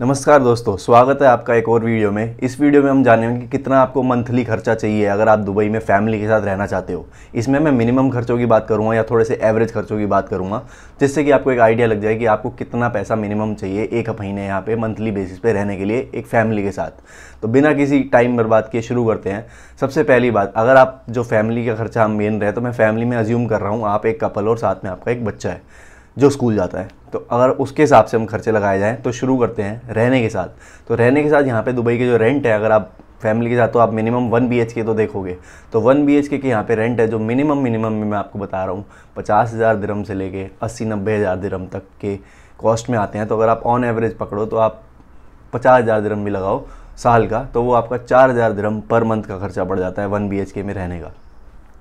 नमस्कार दोस्तों स्वागत है आपका एक और वीडियो में इस वीडियो में हम जानेंगे कि कितना आपको मंथली खर्चा चाहिए अगर आप दुबई में फैमिली के साथ रहना चाहते हो इसमें मैं मिनिमम खर्चों की बात करूंगा या थोड़े से एवरेज खर्चों की बात करूंगा जिससे कि आपको एक आइडिया लग जाए कि आपको कितना पैसा मिनिमम चाहिए एक महीने यहाँ पे मंथली बेसिस पे रहने के लिए एक फैमिली के साथ तो बिना किसी टाइम बर्बाद किए शुरू करते हैं सबसे पहली बात अगर आप जो फैमिली का खर्चा मेन रहे तो मैं फैमिली में अज्यूम कर रहा हूँ आप एक कपल और साथ में आपका एक बच्चा है जो स्कूल जाता है तो अगर उसके हिसाब से हम खर्चे लगाए जाएँ तो शुरू करते हैं रहने के साथ तो रहने के साथ यहाँ पे दुबई के जो रेंट है अगर आप फैमिली के साथ तो आप मिनिमम वन बी के तो देखोगे तो वन बी एच के यहाँ पे रेंट है जो मिनिमम मिनिमम में मैं आपको बता रहा हूँ पचास हज़ार दिरम से लेके अस्सी नब्बे हज़ार दिरम तक के कॉस्ट में आते हैं तो अगर आप ऑन एवरेज पकड़ो तो आप पचास हज़ार दिरम भी लगाओ साल का तो वो आपका चार हज़ार दिरम पर मंथ का खर्चा पड़ जाता है वन बी में रहने का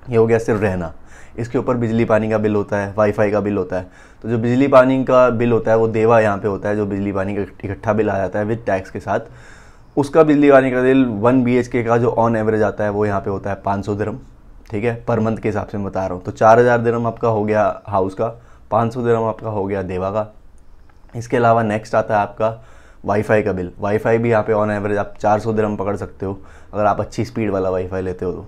ये हो गया सिर्फ रहना इसके ऊपर बिजली पानी का बिल होता है वाईफाई का बिल होता है तो जो बिजली पानी का बिल होता है वो देवा यहाँ पे होता है जो बिजली पानी का इकट्ठा बिल आ जाता है विद टैक्स के साथ उसका बिजली पानी का बिल वन बी का जो ऑन एवरेज आता है वो यहाँ पे होता है पाँच सौ ठीक है पर मंथ के हिसाब से मैं बता रहा हूँ तो चार हज़ार धर्म आपका हो गया हाउस का पाँच सौ धर्म आपका हो गया देवा का इसके अलावा नेक्स्ट आता है आपका वाईफाई का बिल वाईफाई भी यहाँ पे ऑन एवरेज आप चार सौ धर्म पकड़ सकते हो अगर आप अच्छी स्पीड वाला वाईफाई लेते हो तो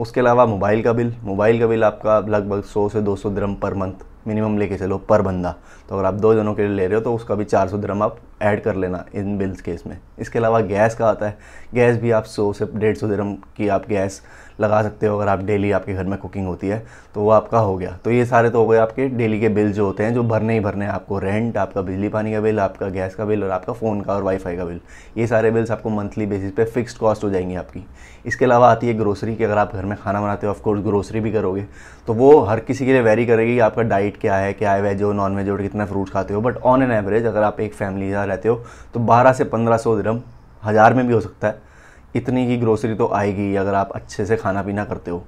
उसके अलावा मोबाइल का बिल मोबाइल का बिल आपका लगभग सौ से दो सौ द्रम पर मंथ मिनिमम लेके चलो पर बंदा तो अगर आप दो जनों के लिए ले रहे हो तो उसका भी चार सौ द्रम आप ऐड कर लेना इन बिल्स केस में इसके अलावा गैस का आता है गैस भी आप सौ से डेढ़ सौ द्रम की आप गैस लगा सकते हो अगर आप डेली आपके घर में कुकिंग होती है तो वो आपका हो गया तो ये सारे तो हो गए आपके डेली के बिल जो होते हैं जो भरने ही भरने हैं आपको रेंट आपका बिजली पानी का बिल आपका गैस का बिल और आपका फ़ोन का और वाईफाई का बिल ये सारे बिल्स आपको मंथली बेसिस पे फिक्स्ड कॉस्ट हो जाएंगी आपकी इसके अलावा आती है ग्रोसरी की अगर आप घर में खाना बनाते हो ऑफकोर्स ग्रोसरी भी करोगे तो वो हर किसी के लिए वेरी करेगी आपका डाइट क्या है क्या है वेज हो नॉन वेज हो कितना फ्रूट्स खाते हो बट ऑन एन एवरेज अगर आप एक फैमिली रहते हो तो बारह से पंद्रह सौ हज़ार में भी हो सकता है इतनी की ग्रोसरी तो आएगी अगर आप अच्छे से खाना पीना करते हो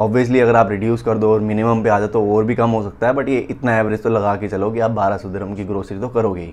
ऑब्वियसली अगर आप रिड्यूस कर दो और मिनिमम पे आ जाओ तो और भी कम हो सकता है बट ये इतना एवरेज तो लगा के चलो कि आप बारह सौ दरम की ग्रोसरी तो करोगे ही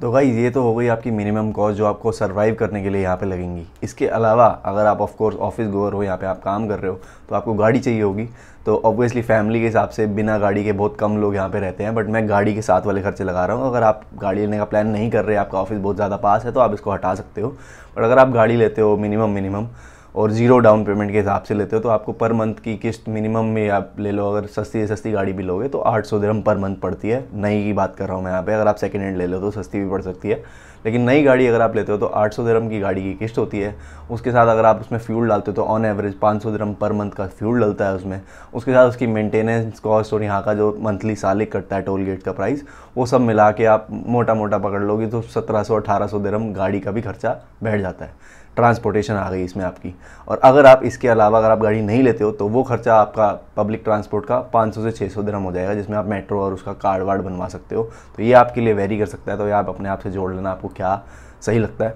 तो भाई ये तो हो गई आपकी मिनिमम कॉस्ट जो आपको सर्वाइव करने के लिए यहाँ पे लगेंगी इसके अलावा अगर आप ऑफ कोर्स ऑफिस गोअर हो यहाँ पे आप काम कर रहे हो तो आपको गाड़ी चाहिए होगी तो ऑब्वियसली फैमिली के हिसाब से बिना गाड़ी के बहुत कम लोग यहाँ पे रहते हैं बट मैं गाड़ी के साथ वाले खर्चे लगा रहा हूँ अगर आप गाड़ी लेने का प्लान नहीं कर रहे आपका ऑफिस बहुत ज़्यादा पास है तो आप इसको हटा सकते हो बट अगर आप गाड़ी लेते हो मिनिमम मिनिमम और ज़ीरो डाउन पेमेंट के हिसाब से लेते हो तो आपको पर मंथ की किस्त मिनिमम में आप ले लो अगर सस्ती से सस्ती गाड़ी भी लोगे तो आठ सौ दरम पर मंथ पड़ती है नई की बात कर रहा हूँ मैं यहाँ पे अगर आप सेकेंड हैंड ले लो तो सस्ती भी पड़ सकती है लेकिन नई गाड़ी अगर आप लेते हो तो आठ सौ दरम की गाड़ी की किस्त होती है उसके साथ अगर आप उसमें फ्यूल डालते हो तो ऑन एवरेज पाँच सौ दरम पर मंथ का फ्यूल डलता है उसमें उसके साथ उसकी मेंटेनेंस कॉस्ट और यहाँ का जो मंथली सालिक कटता है टोल गेट का प्राइस वो सब मिला के आप मोटा मोटा पकड़ लोगे तो सत्रह सौ अठारह सौ दरम गाड़ी का भी खर्चा बैठ जाता है ट्रांसपोर्टेशन आ गई इसमें आपकी और अगर आप इसके अलावा अगर आप गाड़ी नहीं लेते हो तो वो खर्चा आपका पब्लिक ट्रांसपोर्ट का 500 से 600 दरम हो जाएगा जिसमें आप मेट्रो और उसका कार्ड वार्ड बनवा सकते हो तो ये आपके लिए वेरी कर सकता है तो ये आप अपने आप से जोड़ लेना आपको क्या सही लगता है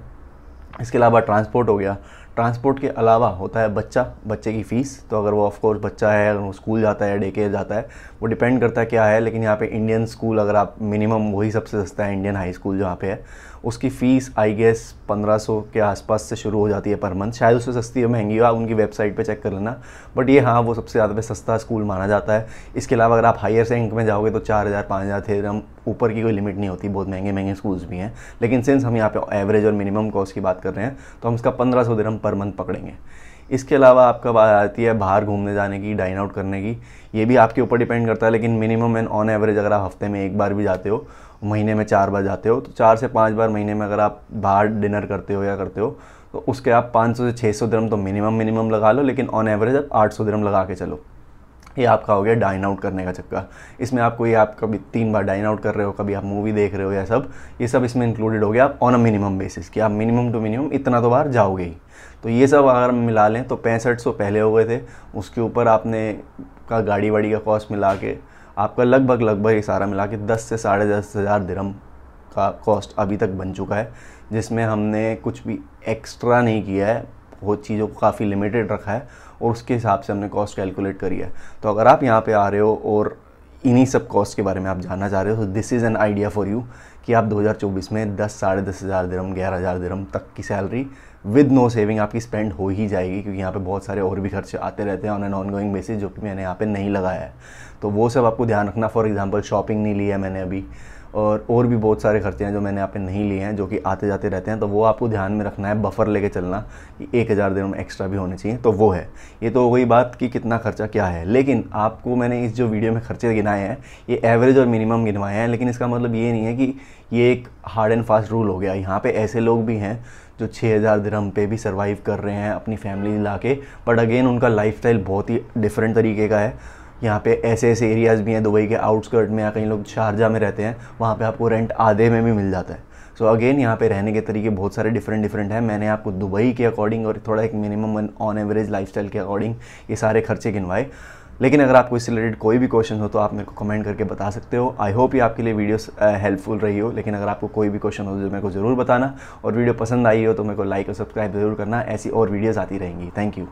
इसके अलावा ट्रांसपोर्ट हो गया ट्रांसपोर्ट के अलावा होता है बच्चा बच्चे की फ़ीस तो अगर वो ऑफकोर्स बच्चा है अगर वो स्कूल जाता है डे केयर जाता है वो डिपेंड करता है क्या है लेकिन यहाँ पे इंडियन स्कूल अगर आप मिनिमम वही सबसे सस्ता है इंडियन हाई स्कूल जहाँ पे है उसकी फ़ीस आई गेस 1500 के आसपास से शुरू हो जाती है पर मंथ शायद उससे सस्ती है महंगी हो आप उनकी वेबसाइट पर चेक कर लेना बट ये हाँ वो सबसे ज़्यादा सस्ता स्कूल माना जाता है इसके अलावा अगर आप हायर सेंक में जाओगे तो चार हज़ार पाँच हज़ार थे ऊपर की कोई लिमिट नहीं होती बहुत महंगे महंगे स्कूल्स भी हैं लेकिन सिंस हम यहाँ पे एवरेज और मिनिमम कॉस्ट की बात कर रहे हैं तो हम इसका पंद्रह सौ दिन पर मंथ पकड़ेंगे इसके अलावा आपका बात आती है बाहर घूमने जाने की डाइन आउट करने की ये भी आपके ऊपर डिपेंड करता है लेकिन मिनिमम एंड ऑन एवरेज अगर आप हफ्ते में एक बार भी जाते हो महीने में चार बार जाते हो तो चार से पाँच बार महीने में अगर आप बाहर डिनर करते हो या करते हो तो उसके आप 500 से 600 सौ तो मिनिमम मिनिमम लगा लो लेकिन ऑन एवरेज आप 800 सौ लगा के चलो ये आपका हो गया डाइन आउट करने का चक्कर इसमें आपको ये आप कभी तीन बार डाइन आउट कर रहे हो कभी आप मूवी देख रहे हो या सब ये सब इसमें इंक्लूडेड हो गया आप ऑन अ मिनिमम बेसिस कि आप मिनिमम टू मिनिमम इतना तो बार जाओगे ही तो ये सब अगर हम मिला लें तो पैंसठ सौ पहले हो गए थे उसके ऊपर आपने का गाड़ी वाड़ी का कॉस्ट मिला के आपका लगभग लगभग ये सारा मिला के दस से साढ़े दस हज़ार दिरम का कॉस्ट अभी तक बन चुका है जिसमें हमने कुछ भी एक्स्ट्रा नहीं किया है वो चीज़ों को काफ़ी लिमिटेड रखा है और उसके हिसाब से हमने कॉस्ट कैलकुलेट करी है तो अगर आप यहाँ पे आ रहे हो और इन्हीं सब कॉस्ट के बारे में आप जानना चाह रहे हो तो this is an idea for you कि आप 2024 में दस साढ़े दस हज़ार दरम ग्यारह हज़ार दरम तक की सैलरी विद नो सेविंग आपकी स्पेंड हो ही जाएगी क्योंकि यहाँ पे बहुत सारे और भी खर्चे आते रहते हैं on an ongoing basis जो कि मैंने यहाँ पे नहीं लगाया है तो वो सब आपको ध्यान रखना फॉर एग्जांपल शॉपिंग नहीं ली है मैंने अभी और और भी बहुत सारे खर्चे हैं जो मैंने यहाँ पे नहीं लिए हैं जो कि आते जाते रहते हैं तो वो आपको ध्यान में रखना है बफर लेके चलना कि एक हज़ार दिनों में एक्स्ट्रा भी होने चाहिए तो वो है ये तो हो गई बात कि कितना खर्चा क्या है लेकिन आपको मैंने इस जो वीडियो में खर्चे गिनाए हैं ये एवरेज और मिनिमम गिनवाए हैं लेकिन इसका मतलब ये नहीं है कि ये एक हार्ड एंड फास्ट रूल हो गया यहाँ पर ऐसे लोग भी हैं जो छः हज़ार दरहम पे भी सर्वाइव कर रहे हैं अपनी फैमिली ला के बट अगेन उनका लाइफस्टाइल बहुत ही डिफरेंट तरीके का है यहाँ पे ऐसे ऐसे एरियाज़ भी हैं दुबई के आउटस्कर्ट में या कहीं लोग शारजा में रहते हैं वहाँ पे आपको रेंट आधे में भी मिल जाता है सो so अगेन यहाँ पे रहने के तरीके बहुत सारे डिफरेंट डिफरेंट हैं मैंने आपको दुबई के अकॉर्डिंग और थोड़ा एक मिनिमम ऑन एवरेज लाइफ के अकॉर्डिंग ये सारे खर्चे गिनवाए लेकिन अगर आपको इससे रिलेटेड कोई भी क्वेश्चन हो तो आप मेरे को कमेंट करके बता सकते हो आई होप ये आपके लिए वीडियो हेल्पफुल रही हो लेकिन अगर आपको कोई भी क्वेश्चन हो तो मेरे को ज़रूर बताना और वीडियो पसंद आई हो तो मेरे को लाइक और सब्सक्राइब ज़रूर करना ऐसी और वीडियोज़ आती रहेंगी थैंक यू